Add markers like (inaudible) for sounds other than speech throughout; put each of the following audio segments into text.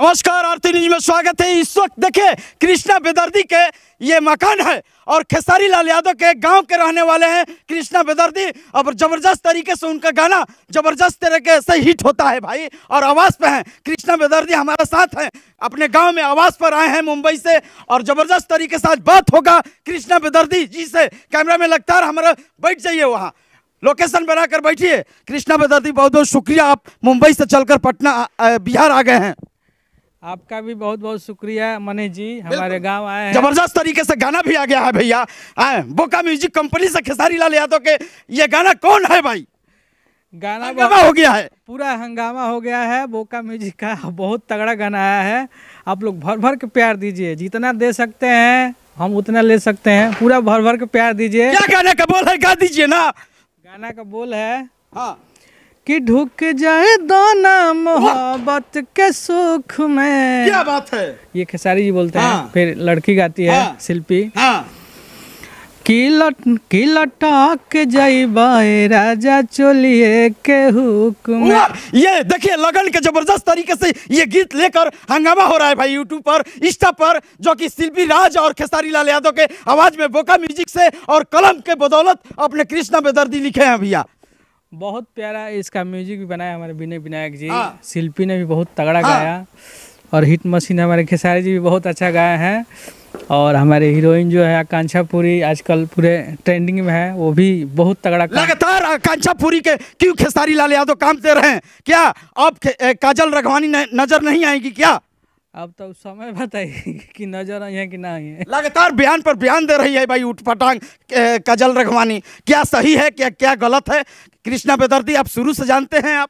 नमस्कार आरती न्यूज में स्वागत है इस वक्त देखे कृष्णा बेदर्दी के ये मकान है और खेसारी लाल यादव के गांव के रहने वाले हैं कृष्णा बेदर्दी और जबरदस्त तरीके से उनका गाना जबरदस्त तरीके से हिट होता है भाई और आवाज़ पे हैं कृष्णा बेदर्दी हमारे साथ हैं अपने गांव में आवाज़ पर आए हैं मुंबई से और ज़बरदस्त तरीके से आज बात होगा कृष्णा बेदर्दी जी से कैमरा में लगता है हमारा बैठ जाइए वहाँ लोकेशन बनाकर बैठिए कृष्णा बेदर्दी बहुत बहुत शुक्रिया आप मुंबई से चलकर पटना बिहार आ गए हैं आपका भी बहुत बहुत शुक्रिया मनीष जी हमारे गांव आए हैं जबरदस्त तरीके से गाना भी आ गया है भैया आए बोका म्यूजिक कंपनी से खेसारी लाल यादव के ये गाना कौन है भाई गाना हंगामा हो गया है पूरा हंगामा हो गया है बोका म्यूजिक का बहुत तगड़ा गाना आया है आप लोग भर भर के प्यार दीजिए जितना दे सकते हैं हम उतना ले सकते हैं पूरा भर भर के प्यार दीजिए क्या गाने का बोल है गा दीजिए ना गाना का बोल है हाँ कि ढुक जाए दोना मोहब्बत के सुख में क्या बात है ये खेसारी जी बोलते हाँ। हैं फिर लड़की गाती है हाँ। शिल्पी हाँ। की लट की लटक राजा चोलिए के हुक्म ये देखिए लगन के जबरदस्त तरीके से ये गीत लेकर हंगामा हो रहा है भाई यूट्यूब पर इंस्टा पर जो कि शिल्पी राज और खेसारी लाल यादव के आवाज में बोका म्यूजिक से और कलम के बदौलत अपने कृष्णा बेदर्दी लिखे हैं भैया बहुत प्यारा इसका म्यूजिक भी बनाया हमारे विनय विनायक जी हाँ। शिल्पी ने भी बहुत तगड़ा हाँ। गाया और हिट मशीन हमारे खेसारी जी भी बहुत अच्छा गाए हैं और हमारे हीरोइन जो है आकांक्षा पुरी आजकल पूरे ट्रेंडिंग में है वो भी बहुत तगड़ा लगातार आकांक्षा पुरी के क्यों खेसारी लाल यादव काम दे रहे हैं क्या आप काजल रघवानी नजर नहीं आएगी क्या अब तो समय (laughs) बताइए कि नजर आई है कि ना आई है लगातार बयान पर बयान दे रही है भाई उठपटांग कजल रघवानी क्या सही है क्या क्या गलत है कृष्णा बेदर्दी आप शुरू से जानते हैं आप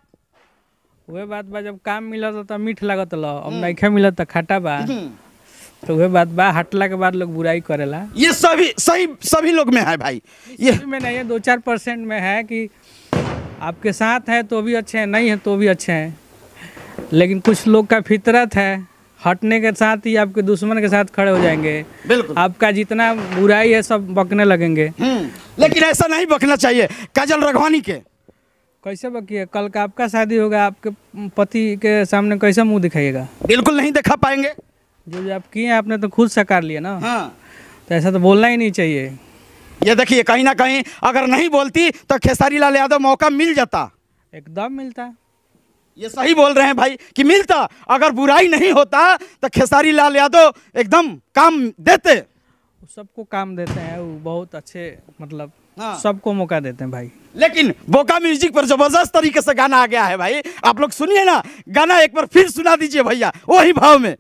वह बात बा जब काम मिला तो मीठ लगत लो अब हम्म। नइखे मिलत तो खाटा बा हम्म। तो वह बात बा हटला के बाद लोग बुराई करेला ये सभी सही सभी लोग में है भाई ये में नहीं है दो चार परसेंट में है कि आपके साथ है तो भी अच्छे हैं नहीं है तो भी अच्छे हैं लेकिन कुछ लोग का फितरत है हटने के साथ ही आपके दुश्मन के साथ खड़े हो जाएंगे बिल्कुल आपका जितना बुराई है सब बकने लगेंगे हम्म, लेकिन ऐसा नहीं बकना चाहिए काजल रघवानी के कैसे बकिए कल का आपका शादी होगा आपके पति के सामने कैसे मुंह दिखाइएगा बिल्कुल नहीं दिखा पाएंगे जो जो आप किए आपने तो खुद सकार लिया ना हाँ। तो ऐसा तो बोलना ही नहीं चाहिए ये देखिए कहीं ना कहीं अगर नहीं बोलती तो खेसारी लाल यादव मौका मिल जाता एकदम मिलता ये सही बोल रहे हैं भाई कि मिलता अगर बुराई नहीं होता तो खेसारी लाल यादव एकदम काम देते सबको काम देते हैं वो बहुत अच्छे मतलब हाँ। सबको मौका देते हैं भाई लेकिन बोका म्यूजिक पर जबरदस्त तरीके से गाना आ गया है भाई आप लोग सुनिए ना गाना एक बार फिर सुना दीजिए भैया वही भाव में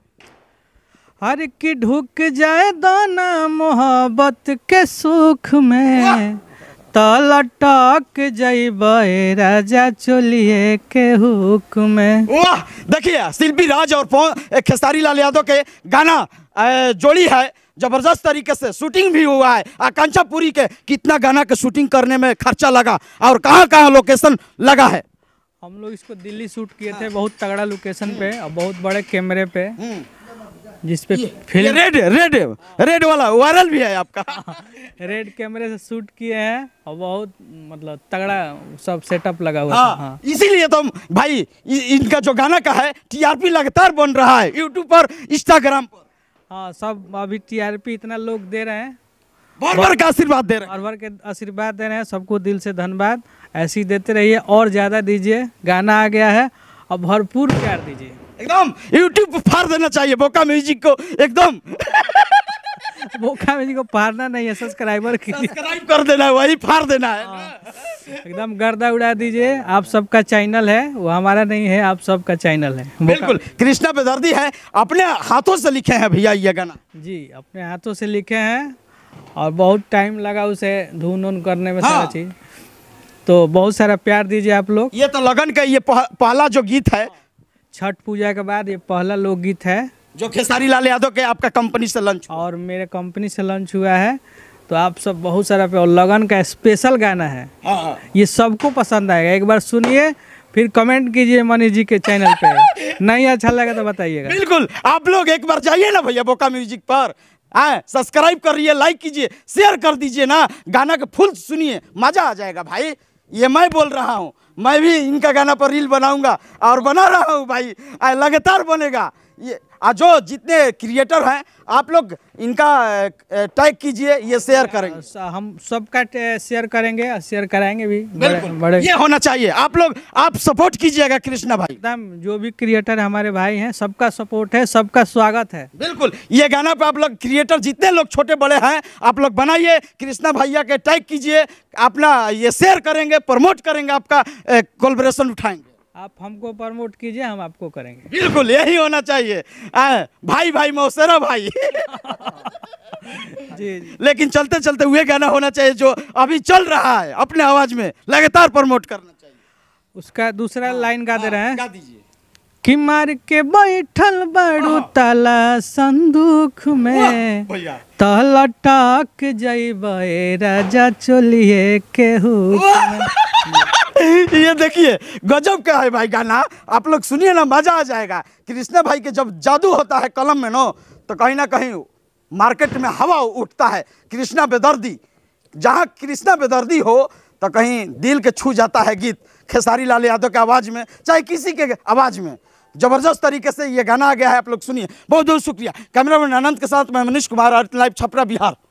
हर की ढुक जाए दाना मोहब्बत के सुख में लटक राजा चोलिए के हुक्मे वाह देखिए शिल्पी राज और खेसारी लाल यादव के गाना जोड़ी है जबरदस्त तरीके से शूटिंग भी हुआ है आकांक्षा पुरी के कितना गाना के शूटिंग करने में खर्चा लगा और कहाँ कहाँ लोकेशन लगा है हम लोग इसको दिल्ली शूट किए थे बहुत तगड़ा लोकेशन पे और बहुत बड़े कैमरे पे हम्म। जिसपे फिल्म रेड रेड रेड वाला वायरल भी है आपका रेड (laughs) कैमरे से शूट किए हैं और बहुत मतलब तगड़ा सब सेटअप लगा हुआ है हाँ, हाँ। इसीलिए तो भाई इनका जो गाना का है टीआरपी लगातार बन रहा है यूट्यूब पर इंस्टाग्राम पर हाँ सब अभी टीआरपी इतना लोग दे रहे हैं भर भर का आशीर्वाद दे रहे हैं भर के आशीर्वाद दे रहे हैं सबको दिल से धन्यवाद ऐसे ही देते रहिए और ज़्यादा दीजिए गाना आ गया है और भरपूर प्यार दीजिए एकदम यूट्यूब पर फाड़ देना चाहिए बोका म्यूजिक को एकदम बोका म्यूजिक को फाड़ना नहीं है सब्सक्राइबर की सब्सक्राइब कर देना है वही फाड़ देना है हाँ। एकदम गर्दा उड़ा दीजिए आप सबका चैनल है वो हमारा नहीं है आप सबका चैनल है बिल्कुल कृष्णा बेदर्दी है अपने हाथों से लिखे हैं भैया ये गाना जी अपने हाथों से लिखे हैं और बहुत टाइम लगा उसे धुन उन करने में हाँ। सारा चीज़ तो बहुत सारा प्यार दीजिए आप लोग ये तो लगन का ये पहला जो गीत है हाँ। छठ पूजा के बाद ये पहला लोकगीत है जो खेसारी लाल यादव के आपका कंपनी से लंच और मेरे कंपनी से लंच हुआ है तो आप सब बहुत सारा पे और लगन का स्पेशल गाना है हाँ, हाँ। ये सबको पसंद आएगा एक बार सुनिए फिर कमेंट कीजिए मनीष जी के चैनल पे (laughs) नहीं अच्छा लगा तो बताइएगा बिल्कुल आप लोग एक बार जाइए ना भैया बोका म्यूजिक पर सब्सक्राइब हाँ, करिए लाइक कीजिए शेयर कर दीजिए ना गाना के फुल सुनिए मजा आ जाएगा भाई ये मैं बोल रहा हूँ मैं भी इनका गाना पर रील बनाऊंगा और बना रहा हूँ भाई लगातार बनेगा ये आज जो जितने क्रिएटर हैं आप लोग इनका टैग कीजिए ये शेयर करेंगे हम सबका शेयर करेंगे शेयर कराएंगे भी बड़े, बड़े ये होना चाहिए आप लोग आप सपोर्ट कीजिएगा कृष्णा भाई एकदम जो भी क्रिएटर हमारे भाई हैं सबका सपोर्ट है सबका स्वागत है बिल्कुल ये गाना पे आप लोग क्रिएटर जितने लोग छोटे बड़े हैं आप लोग बनाइए कृष्णा भैया के टैग कीजिए अपना ये शेयर करेंगे प्रमोट करेंगे आपका कोलब्रेशन उठाएंगे आप हमको प्रमोट कीजिए हम आपको करेंगे बिल्कुल यही होना चाहिए आ, भाई भाई मौसरा भाई (laughs) जी, जी लेकिन चलते चलते हुए गाना होना चाहिए जो अभी चल रहा है अपने आवाज में लगातार प्रमोट करना चाहिए उसका दूसरा हाँ, लाइन गा दे हाँ, रहे हैं गा दीजिए कि मार के बैठल बड़ू हाँ। तला संदूक में तलटक जैबे राजा चोलिए केहू ये देखिए गजब का है भाई गाना आप लोग सुनिए ना मजा आ जाएगा कृष्णा भाई के जब जादू होता है कलम में नो तो कहीं ना कहीं मार्केट में हवा उठता है कृष्णा बेदर्दी जहाँ कृष्णा बेदर्दी हो तो कहीं दिल के छू जाता है गीत खेसारी लाल यादव के आवाज़ में चाहे किसी के आवाज़ में जबरदस्त तरीके से ये गाना आ गया है आप लोग सुनिए बहुत बहुत शुक्रिया कैमरा मैन आनंद के साथ मैं मनीष कुमार अर्थ लाइव छपरा बिहार